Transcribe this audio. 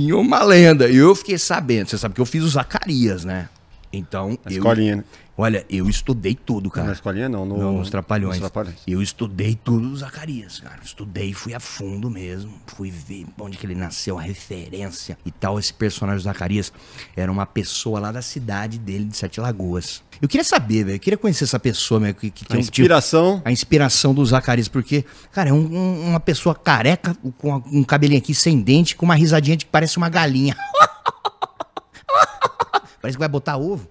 tinha uma lenda. E eu fiquei sabendo, você sabe que eu fiz o Zacarias, né? Então, Na eu, escolinha, né? Olha, eu estudei tudo, cara. Na escolinha não, no, não nos, trapalhões. nos Trapalhões. Eu estudei tudo do Zacarias, cara. Estudei, fui a fundo mesmo. Fui ver onde que ele nasceu, a referência e tal. Esse personagem do Zacarias era uma pessoa lá da cidade dele, de Sete Lagoas. Eu queria saber, velho. Eu queria conhecer essa pessoa, meu. Que, que a inspiração. Um tipo, a inspiração do Zacarias, porque, cara, é um, um, uma pessoa careca, com um cabelinho aqui sem dente, com uma risadinha de que parece uma galinha. Parece que vai botar ovo.